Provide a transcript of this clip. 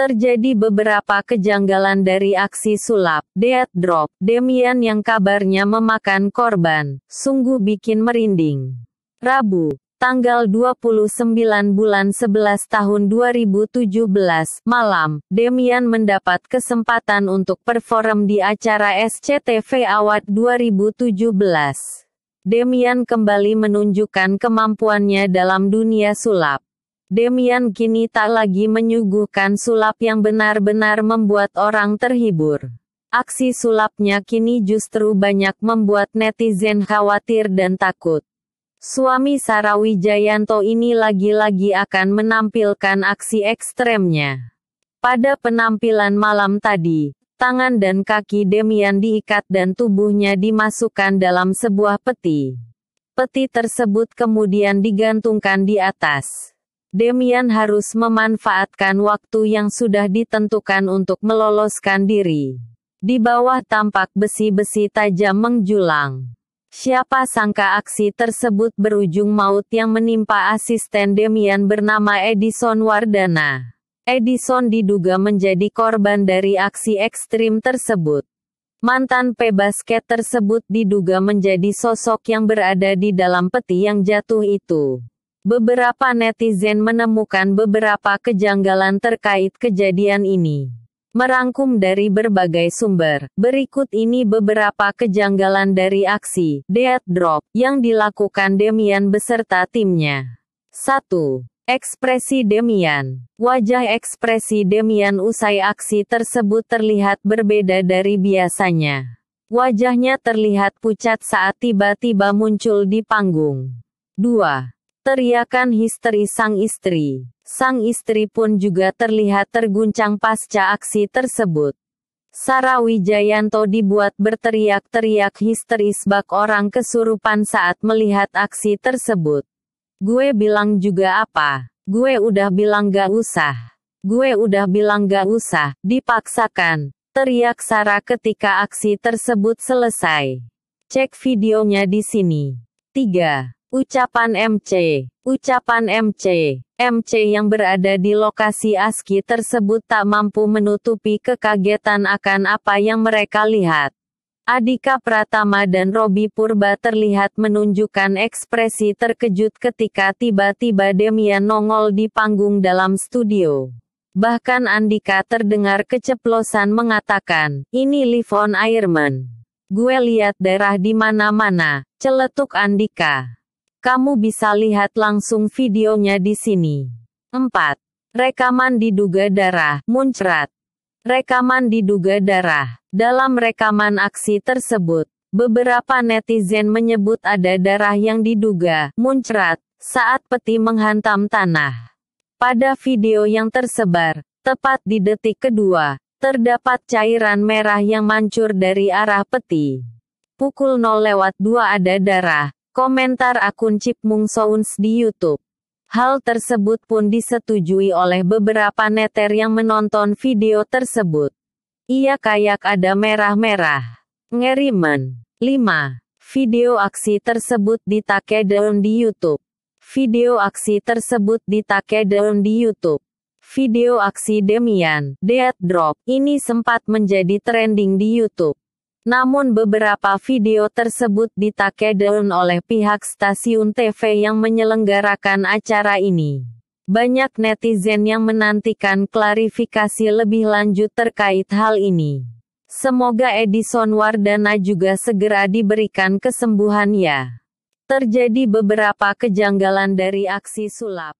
Terjadi beberapa kejanggalan dari aksi sulap, dead drop, Demian yang kabarnya memakan korban, sungguh bikin merinding. Rabu, tanggal 29 bulan 11 tahun 2017, malam, Demian mendapat kesempatan untuk perform di acara SCTV Award 2017. Demian kembali menunjukkan kemampuannya dalam dunia sulap. Demian kini tak lagi menyuguhkan sulap yang benar-benar membuat orang terhibur. Aksi sulapnya kini justru banyak membuat netizen khawatir dan takut. Suami Sarah Wijayanto ini lagi-lagi akan menampilkan aksi ekstremnya. Pada penampilan malam tadi, tangan dan kaki Demian diikat dan tubuhnya dimasukkan dalam sebuah peti. Peti tersebut kemudian digantungkan di atas. Demian harus memanfaatkan waktu yang sudah ditentukan untuk meloloskan diri. Di bawah tampak besi-besi tajam menjulang. Siapa sangka aksi tersebut berujung maut yang menimpa asisten Demian bernama Edison Wardana. Edison diduga menjadi korban dari aksi ekstrim tersebut. Mantan pebasket tersebut diduga menjadi sosok yang berada di dalam peti yang jatuh itu. Beberapa netizen menemukan beberapa kejanggalan terkait kejadian ini. Merangkum dari berbagai sumber, berikut ini beberapa kejanggalan dari aksi dead drop yang dilakukan Demian beserta timnya. 1. Ekspresi Demian Wajah ekspresi Demian usai aksi tersebut terlihat berbeda dari biasanya. Wajahnya terlihat pucat saat tiba-tiba muncul di panggung. 2. Teriakan histeri sang istri. Sang istri pun juga terlihat terguncang pasca aksi tersebut. Sarah Wijayanto dibuat berteriak-teriak histeris bak orang kesurupan saat melihat aksi tersebut. Gue bilang juga apa? Gue udah bilang gak usah. Gue udah bilang gak usah, dipaksakan. Teriak Sara ketika aksi tersebut selesai. Cek videonya di sini. 3. Ucapan MC, ucapan MC, MC yang berada di lokasi ASKI tersebut tak mampu menutupi kekagetan akan apa yang mereka lihat. Adika Pratama dan Robi Purba terlihat menunjukkan ekspresi terkejut ketika tiba-tiba Demian nongol di panggung dalam studio. Bahkan Andika terdengar keceplosan mengatakan, ini Livon Airman. Gue lihat darah di mana-mana, celetuk Andika. Kamu bisa lihat langsung videonya di sini. 4. Rekaman diduga darah, muncrat. Rekaman diduga darah. Dalam rekaman aksi tersebut, beberapa netizen menyebut ada darah yang diduga muncrat saat peti menghantam tanah. Pada video yang tersebar, tepat di detik kedua, terdapat cairan merah yang mancur dari arah peti. Pukul 0 lewat 2 ada darah, Komentar akun Cip Mung Souns di YouTube. Hal tersebut pun disetujui oleh beberapa neter yang menonton video tersebut. Ia kayak ada merah-merah. Ngerimen. 5. Video aksi tersebut ditake down di YouTube. Video aksi tersebut ditake down di YouTube video aksi Demian, Dead Drop, ini sempat menjadi trending di YouTube. Namun beberapa video tersebut ditake down oleh pihak stasiun TV yang menyelenggarakan acara ini. Banyak netizen yang menantikan klarifikasi lebih lanjut terkait hal ini. Semoga Edison Wardana juga segera diberikan kesembuhan ya terjadi beberapa kejanggalan dari aksi sulap.